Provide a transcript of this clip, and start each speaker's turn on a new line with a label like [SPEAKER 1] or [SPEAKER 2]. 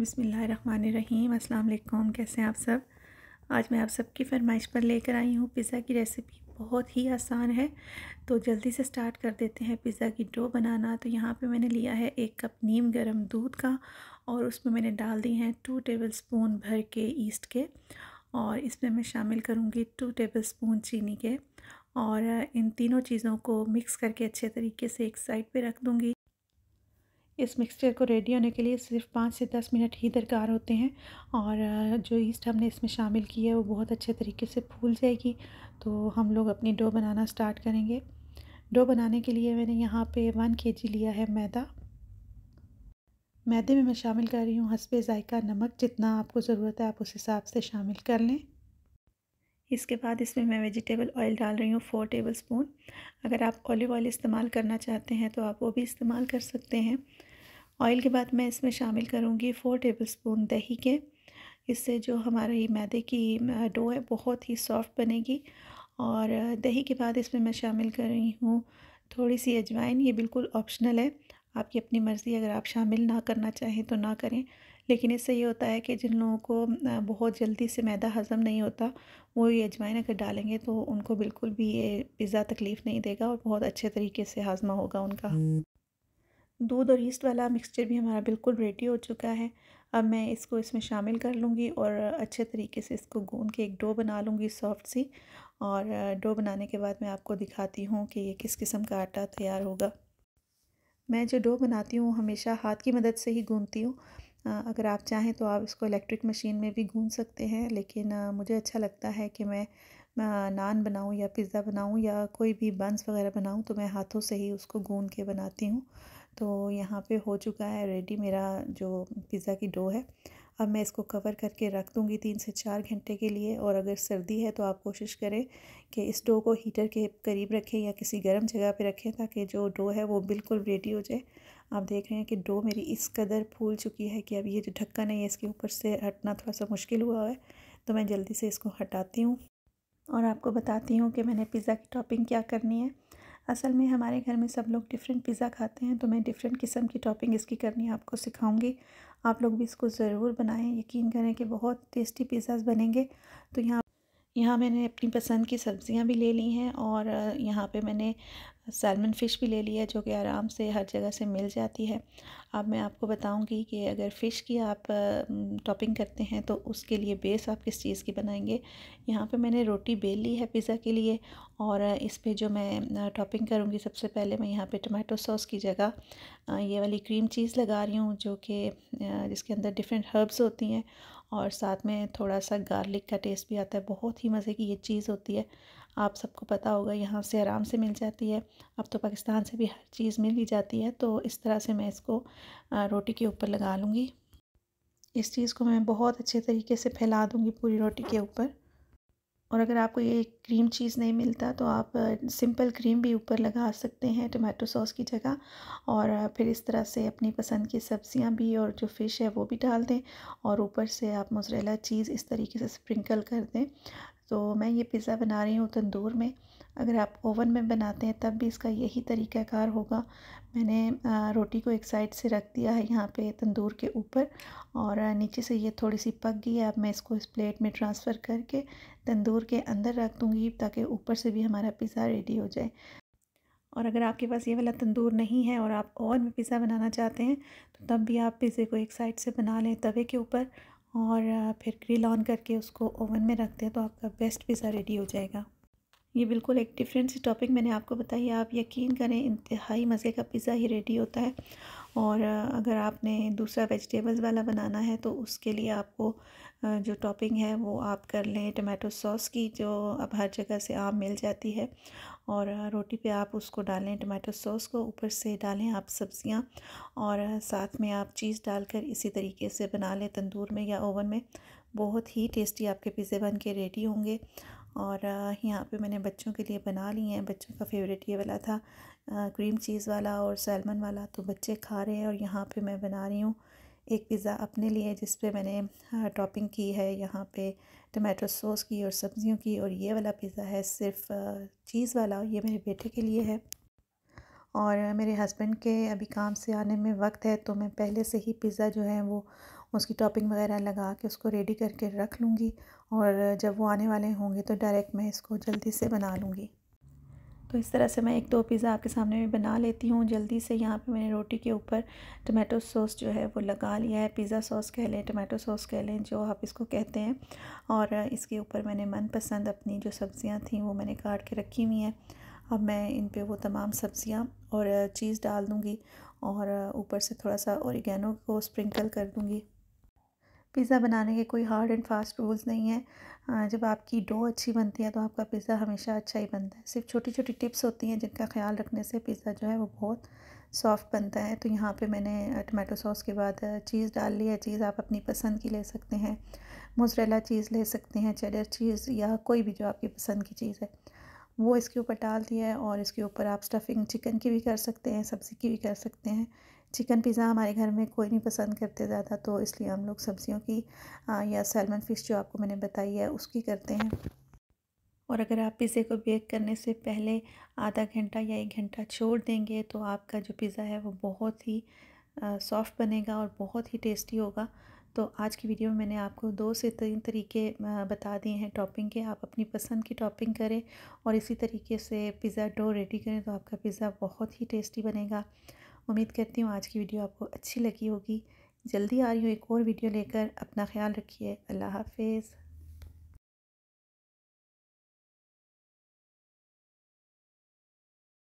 [SPEAKER 1] अस्सलाम वालेकुम कैसे हैं आप सब आज मैं आप सबकी फरमाइश पर लेकर आई हूँ पिज़्ज़ा की रेसिपी बहुत ही आसान है तो जल्दी से स्टार्ट कर देते हैं पिज़्ज़ा की डो बनाना तो यहाँ पे मैंने लिया है एक कप नीम गरम दूध का और उसमें मैंने डाल दी हैं टू टेबल स्पून भर के ईस्ट के और इसमें मैं शामिल करूँगी टू टेबल स्पून चीनी के और इन तीनों चीज़ों को मिक्स करके अच्छे तरीके से एक साइड पर रख दूँगी इस मिक्सचर को रेडी होने के लिए सिर्फ पाँच से दस मिनट ही दरकार होते हैं और जो ईस्ट हमने इसमें शामिल की है वो बहुत अच्छे तरीके से फूल जाएगी तो हम लोग अपनी डो बनाना स्टार्ट करेंगे डो बनाने के लिए मैंने यहाँ पे वन के लिया है मैदा मैदे में मैं शामिल कर रही हूँ हंसबे जायका नमक जितना आपको ज़रूरत है आप उस हिसाब से शामिल कर लें इसके बाद इसमें मैं वेजिटेबल ऑयल डाल रही हूँ फ़ोर टेबल स्पून अगर आप ऑलिव ऑयल इस्तेमाल करना चाहते हैं तो आप वो भी इस्तेमाल कर सकते हैं ऑयल के बाद मैं इसमें शामिल करूँगी फ़ोर टेबलस्पून दही के इससे जो ये मैदे की डो है बहुत ही सॉफ्ट बनेगी और दही के बाद इसमें मैं शामिल कर रही हूँ थोड़ी सी अजवाइन ये बिल्कुल ऑप्शनल है आपकी अपनी मर्ज़ी अगर आप शामिल ना करना चाहें तो ना करें लेकिन इससे ये होता है कि जिन लोगों को बहुत जल्दी से मैदा हज़म नहीं होता वो ये अजवाइन अगर डालेंगे तो उनको बिल्कुल भी ये पिज़्ज़ा तकलीफ़ नहीं देगा और बहुत अच्छे तरीके से हाजमा होगा उनका हम्म। दूध और ईस्ट वाला मिक्सचर भी हमारा बिल्कुल रेडी हो चुका है अब मैं इसको इसमें शामिल कर लूँगी और अच्छे तरीके से इसको गूंद के एक डो बना लूँगी सॉफ्ट सी और डो बनाने के बाद मैं आपको दिखाती हूँ कि ये किस किस्म का आटा तैयार होगा मैं जो डो बनाती हूँ हमेशा हाथ की मदद से ही गूँधती हूँ अगर आप चाहें तो आप इसको इलेक्ट्रिक मशीन में भी गूँध सकते हैं लेकिन मुझे अच्छा लगता है कि मैं नान बनाऊँ या पिज़्ज़ा बनाऊँ या कोई भी बंस वगैरह बनाऊँ तो मैं हाथों से ही उसको गूँध के बनाती हूँ तो यहाँ पे हो चुका है रेडी मेरा जो पिज़्ज़ा की डो है अब मैं इसको कवर करके रख दूँगी तीन से चार घंटे के लिए और अगर सर्दी है तो आप कोशिश करें कि इस डो को हीटर के करीब रखें या किसी गर्म जगह पे रखें ताकि जो डो है वो बिल्कुल रेडी हो जाए आप देख रहे हैं कि डो मेरी इस कदर फूल चुकी है कि अब ये जो ढक्कन है इसके ऊपर से हटना थोड़ा सा मुश्किल हुआ है तो मैं जल्दी से इसको हटाती हूँ और आपको बताती हूँ कि मैंने पिज़्ज़ा की टॉपिंग क्या करनी है असल में हमारे घर में सब लोग डिफरेंट पिज़्ज़ा खाते हैं तो मैं डिफरेंट किस्म की टॉपिंग इसकी करनी आपको सिखाऊंगी आप लोग भी इसको ज़रूर बनाएं यकीन करें कि बहुत टेस्टी पिज़्ज़ाज बनेंगे तो यहाँ यहाँ मैंने अपनी पसंद की सब्ज़ियाँ भी ले ली हैं और यहाँ पे मैंने सैलमन फ़िश भी ले लिया जो कि आराम से हर जगह से मिल जाती है अब मैं आपको बताऊंगी कि अगर फ़िश की आप टॉपिंग करते हैं तो उसके लिए बेस आप किस चीज़ की बनाएंगे यहाँ पे मैंने रोटी बेल ली है पिज़्ज़ा के लिए और इस पर जो मैं टॉपिंग करूँगी सबसे पहले मैं यहाँ पे टमाटो सॉस की जगह ये वाली क्रीम चीज़ लगा रही हूँ जो कि जिसके अंदर डिफरेंट हर्ब्स होती हैं और साथ में थोड़ा सा गार्लिक का टेस्ट भी आता है बहुत ही मज़े की ये चीज़ होती है आप सबको पता होगा यहाँ से आराम से मिल जाती है अब तो पाकिस्तान से भी हर चीज़ मिल ही जाती है तो इस तरह से मैं इसको रोटी के ऊपर लगा लूँगी इस चीज़ को मैं बहुत अच्छे तरीके से फैला दूँगी पूरी रोटी के ऊपर और अगर आपको ये क्रीम चीज़ नहीं मिलता तो आप सिंपल क्रीम भी ऊपर लगा सकते हैं टमाटो सॉस की जगह और फिर इस तरह से अपनी पसंद की सब्जियां भी और जो फ़िश है वो भी डाल दें और ऊपर से आप मोजरेला चीज़ इस तरीके से स्प्रिंकल कर दें तो मैं ये पिज़्ज़ा बना रही हूँ तंदूर में अगर आप ओवन में बनाते हैं तब भी इसका यही तरीक़ाकार होगा मैंने रोटी को एक साइड से रख दिया है यहाँ पे तंदूर के ऊपर और नीचे से ये थोड़ी सी पक गई है अब मैं इसको इस प्लेट में ट्रांसफ़र करके तंदूर के अंदर रख दूँगी ताकि ऊपर से भी हमारा पिज़्ज़ा रेडी हो जाए और अगर आपके पास ये वाला तंदूर नहीं है और आप ओवन में पिज़्ज़ा बनाना चाहते हैं तो तब भी आप पिज़्ज़े को एक साइड से बना लें तवे के ऊपर और फिर ग्रिल ऑन करके उसको ओवन में रख दें तो आपका बेस्ट पिज़्ज़ा रेडी हो जाएगा ये बिल्कुल एक डिफरेंट सी टॉपिक मैंने आपको बताई आप यकीन करें इंतहाई मज़े का पिज़्ज़ा ही रेडी होता है और अगर आपने दूसरा वेजिटेबल्स वाला बनाना है तो उसके लिए आपको जो टॉपिंग है वो आप कर लें टमाटो सॉस की जो अब हर जगह से आम मिल जाती है और रोटी पे आप उसको डालें टमाटो सॉस को ऊपर से डालें आप सब्ज़ियाँ और साथ में आप चीज़ डालकर इसी तरीके से बना लें तंदूर में या ओवन में बहुत ही टेस्टी आपके पिज़्ज़े बन के रेडी होंगे और यहाँ पे मैंने बच्चों के लिए बना लिए हैं बच्चों का फेवरेट ये वाला था क्रीम चीज़ वाला और सैलमन वाला तो बच्चे खा रहे हैं और यहाँ पे मैं बना रही हूँ एक पिज़्ज़ा अपने लिए जिस पे मैंने हाँ, टॉपिंग की है यहाँ पे टमाटो सॉस की और सब्ज़ियों की और ये वाला पिज़्ज़ा है सिर्फ चीज़ वाला ये मेरे बेटे के लिए है और मेरे हस्बैंड के अभी काम से आने में वक्त है तो मैं पहले से ही पिज़्ज़ा जो है वो उसकी टॉपिंग वगैरह लगा के उसको रेडी करके रख लूँगी और जब वो आने वाले होंगे तो डायरेक्ट मैं इसको जल्दी से बना लूँगी तो इस तरह से मैं एक दो पिज़्ज़ा आपके सामने भी बना लेती हूँ जल्दी से यहाँ पे मैंने रोटी के ऊपर टमाटो सॉस जो है वो लगा लिया है पिज़्ज़ा सॉस कह लें टमाटो सॉस कह लें जो आप इसको कहते हैं और इसके ऊपर मैंने मनपसंद अपनी जो सब्ज़ियाँ थी वो मैंने काट के रखी हुई हैं अब मैं इन पर वो तमाम सब्ज़ियाँ और चीज़ डाल दूँगी और ऊपर से थोड़ा सा औरगैनो को स्प्रिंकल कर दूँगी पिज़्ज़ा बनाने के कोई हार्ड एंड फास्ट रूल्स नहीं है हाँ, जब आपकी डो अच्छी बनती है तो आपका पिज़्ज़ा हमेशा अच्छा ही बनता है सिर्फ छोटी छोटी टिप्स होती हैं जिनका ख्याल रखने से पिज़्ज़ा जो है वो बहुत सॉफ्ट बनता है तो यहाँ पे मैंने टमाटो सॉस के बाद चीज़ डाल ली है चीज़ आप अपनी पसंद की ले सकते हैं मोजरेला चीज़ ले सकते हैं चेडर चीज़ या कोई भी जो आपकी पसंद की चीज़ है वो इसके ऊपर डाल दिया है और इसके ऊपर आप स्टफिंग चिकन की भी कर सकते हैं सब्ज़ी की भी कर सकते हैं चिकन पिज़्ज़ा हमारे घर में कोई नहीं पसंद करते ज़्यादा तो इसलिए हम लोग सब्ज़ियों की आ, या सैलमन फ़िश जो आपको मैंने बताई है उसकी करते हैं और अगर आप पिज़्ज़े को बेक करने से पहले आधा घंटा या एक घंटा छोड़ देंगे तो आपका जो पिज़्ज़ा है वो बहुत ही सॉफ़्ट बनेगा और बहुत ही टेस्टी होगा तो आज की वीडियो में मैंने आपको दो से तीन तरीके बता दिए हैं टॉपिंग के आप अपनी पसंद की टॉपिंग करें और इसी तरीके से पिज़्ज़ा डो रेडी करें तो आपका पिज़्ज़ा बहुत ही टेस्टी बनेगा उम्मीद करती हूँ आज की वीडियो आपको अच्छी लगी होगी जल्दी आ रही हूँ एक और वीडियो लेकर अपना ख्याल रखिए अल्लाह हाफिज़